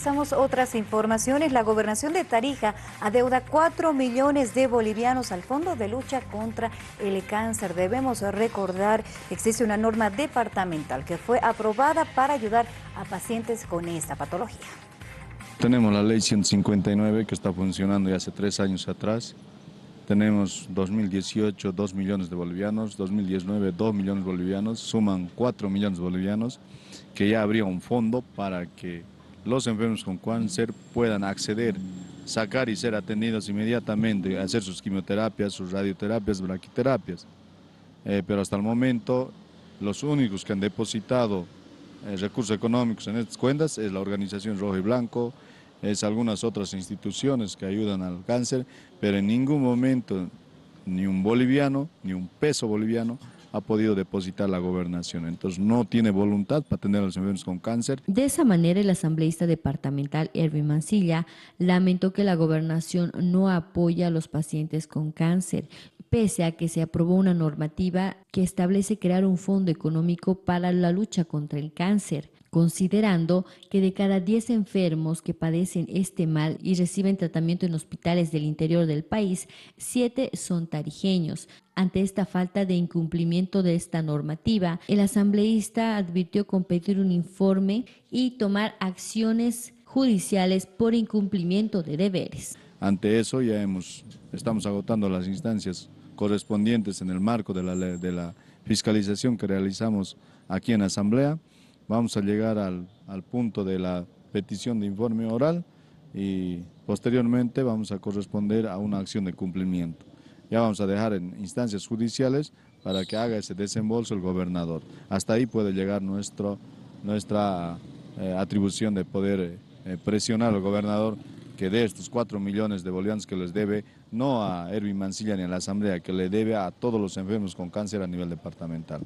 Pasamos otras informaciones. La gobernación de Tarija adeuda 4 millones de bolivianos al Fondo de Lucha contra el Cáncer. Debemos recordar que existe una norma departamental que fue aprobada para ayudar a pacientes con esta patología. Tenemos la ley 159 que está funcionando ya hace tres años atrás. Tenemos 2018 2 millones de bolivianos, 2019 2 millones de bolivianos, suman 4 millones de bolivianos, que ya habría un fondo para que los enfermos con cáncer puedan acceder, sacar y ser atendidos inmediatamente, hacer sus quimioterapias, sus radioterapias, braquiterapias. Eh, pero hasta el momento, los únicos que han depositado eh, recursos económicos en estas cuentas es la organización Rojo y Blanco, es algunas otras instituciones que ayudan al cáncer, pero en ningún momento ni un boliviano, ni un peso boliviano ha podido depositar la gobernación. Entonces no tiene voluntad para tener a los enfermos con cáncer. De esa manera, el asambleísta departamental Erwin Mancilla lamentó que la gobernación no apoya a los pacientes con cáncer pese a que se aprobó una normativa que establece crear un fondo económico para la lucha contra el cáncer considerando que de cada 10 enfermos que padecen este mal y reciben tratamiento en hospitales del interior del país, 7 son tarijeños. Ante esta falta de incumplimiento de esta normativa, el asambleísta advirtió competir un informe y tomar acciones judiciales por incumplimiento de deberes. Ante eso ya hemos, estamos agotando las instancias correspondientes en el marco de la, de la fiscalización que realizamos aquí en Asamblea Vamos a llegar al, punto de la petición de informe oral y posteriormente vamos a corresponder a una acción de cumplimiento. Ya vamos a dejar en instancias judiciales para que haga ese desembolso el gobernador. Hasta ahí puede llegar nuestra eh, atribución de poder eh, presionar al gobernador que dé estos cuatro millones de bolivianos que les debe, no a Erwin Mancilla ni a la Asamblea, que le debe a todos los enfermos con cáncer a nivel departamental.